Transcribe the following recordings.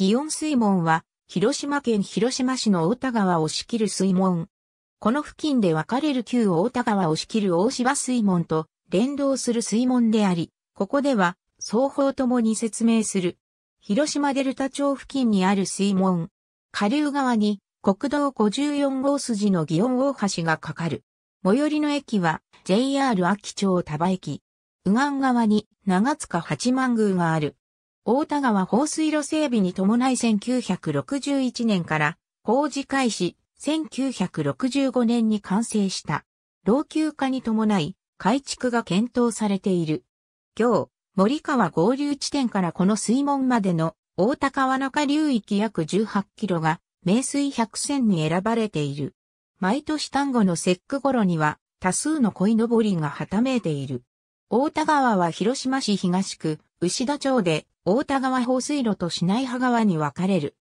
祇園水門は、広島県広島市の大田川を仕切る水門。この付近で分かれる旧大田川を仕切る大芝水門と連動する水門であり、ここでは、双方ともに説明する。広島デルタ町付近にある水門。下流側に国道54号筋の祇園大橋がかかる。最寄りの駅は JR 秋町多場駅。右岸側に長塚八幡宮がある。大田川放水路整備に伴い1961年から工事開始、1965年に完成した。老朽化に伴い改築が検討されている。今日、森川合流地点からこの水門までの大田川中流域約18キロが名水百選に選ばれている。毎年単語の節句頃には多数の鯉のぼりがはためいている。大田川は広島市東区牛田町で大田川放水路と市内派川に分かれる。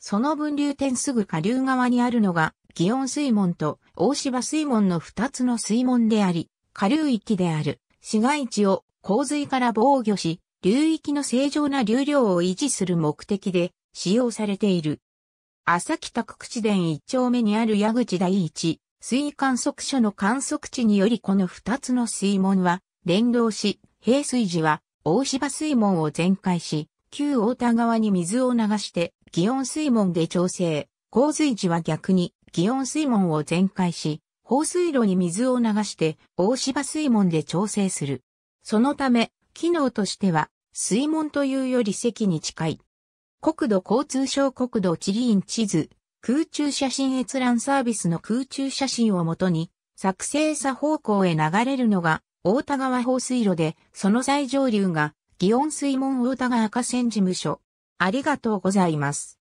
その分流点すぐ下流側にあるのが、祇園水門と大芝水門の二つの水門であり、下流域である市街地を洪水から防御し、流域の正常な流量を維持する目的で使用されている。浅北区口伝一丁目にある矢口第一水位観測所の観測地によりこの二つの水門は連動し、平水時は大芝水門を全開し、旧大田川に水を流して、祇園水門で調整。洪水時は逆に、祇園水門を全開し、放水路に水を流して、大芝水門で調整する。そのため、機能としては、水門というより席に近い。国土交通省国土地理院地図、空中写真閲覧サービスの空中写真をもとに、作成左方向へ流れるのが大田川放水路で、その最上流が、祇園水門大田川河川事務所。ありがとうございます。